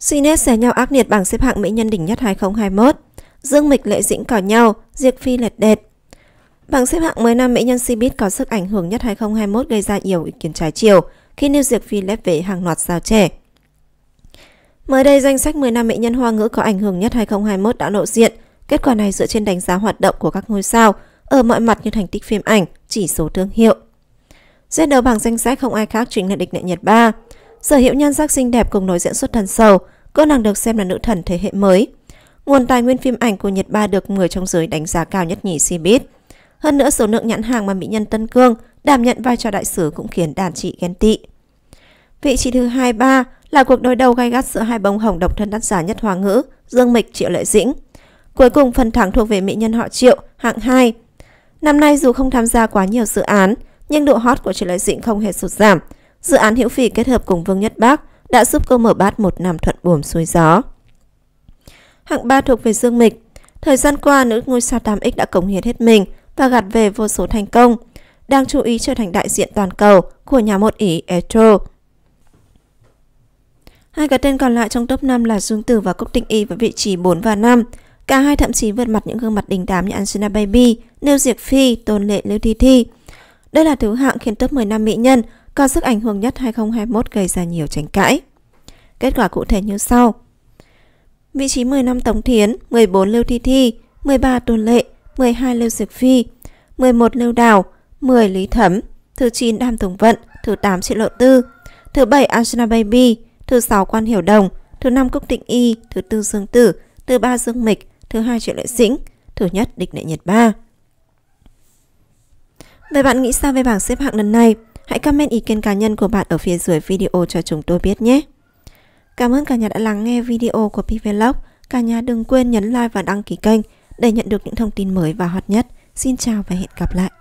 Sunet xé nhau ác liệt bảng xếp hạng mỹ nhân đỉnh nhất 2021. Dương Mịch Lệ Dĩnh cỏ nhau, Diệp Phi lệt đệt. Bảng xếp hạng 10 năm mỹ nhân Cbiz có sức ảnh hưởng nhất 2021 gây ra nhiều ý kiến trái chiều khi nêu Diệp Phi lép về hàng loạt sao trẻ. Mới đây, danh sách 10 năm mỹ nhân hoa ngữ có ảnh hưởng nhất 2021 đã lộ diện. Kết quả này dựa trên đánh giá hoạt động của các ngôi sao ở mọi mặt như thành tích phim ảnh, chỉ số thương hiệu. Xét đầu bảng danh sách không ai khác chính là địch lệ Nhật ba sở hữu nhan sắc xinh đẹp cùng nổi diễn xuất thần sầu, cô nàng được xem là nữ thần thế hệ mới. Nguồn tài nguyên phim ảnh của Nhật Ba được người trong giới đánh giá cao nhất nhì Cbiz. Hơn nữa số lượng nhãn hàng mà mỹ nhân Tân Cương đảm nhận vai trò đại sứ cũng khiến đàn chị ghen tị. Vị trí thứ 23 là cuộc đối đầu gay gắt giữa hai bông hồng độc thân đắt giá nhất hoa ngữ, Dương Mịch Triệu Lệ Dĩnh. Cuối cùng phần thắng thuộc về mỹ nhân họ Triệu, hạng 2. Năm nay dù không tham gia quá nhiều dự án, nhưng độ hot của Triệu Lệ Dĩnh không hề sụt giảm, Dự án Hữu Phỉ kết hợp cùng Vương Nhất Bác đã giúp cô mở bát một năm thuận buồm xuôi gió. Hạng 3 thuộc về Dương Mịch. Thời gian qua, nữ ngôi sao 8X đã cống hiến hết mình và gặt về vô số thành công, đang chú ý trở thành đại diện toàn cầu của nhà một Ý Etro. Hai cái tên còn lại trong top 5 là Dương Tử và Cúc Tịnh Y với vị trí 4 và 5. Cả hai thậm chí vượt mặt những gương mặt đình đám như Angela Baby, Nêu Diệc Phi, Tôn Lệ Lưu Thi Thi. Đây là thứ hạng khiến top năm mỹ nhân còn sức ảnh hưởng nhất 2021 gây ra nhiều tranh cãi. Kết quả cụ thể như sau. Vị trí năm Tống Thiến, 14 Lưu Thi Thi, 13 Tôn Lệ, 12 Lưu Diệc Phi, 11 Lưu Đào, 10 Lý Thẩm, thứ 9 đam Tùng Vận, thứ 8 Triệu Lộ Tư, thứ 7 Angela Baby, thứ 6 Quan Hiểu Đồng, thứ 5 Cúc Tịnh Y, thứ 4 Dương Tử, thứ 3 Dương Mịch, thứ 2 Triệu Lệ Dĩnh, thứ nhất Địch Lệ Nhật Ba. Vậy bạn nghĩ sao về bảng xếp hạng lần này? Hãy comment ý kiến cá nhân của bạn ở phía dưới video cho chúng tôi biết nhé. Cảm ơn cả nhà đã lắng nghe video của Pvlog. Cả nhà đừng quên nhấn like và đăng ký kênh để nhận được những thông tin mới và hot nhất. Xin chào và hẹn gặp lại.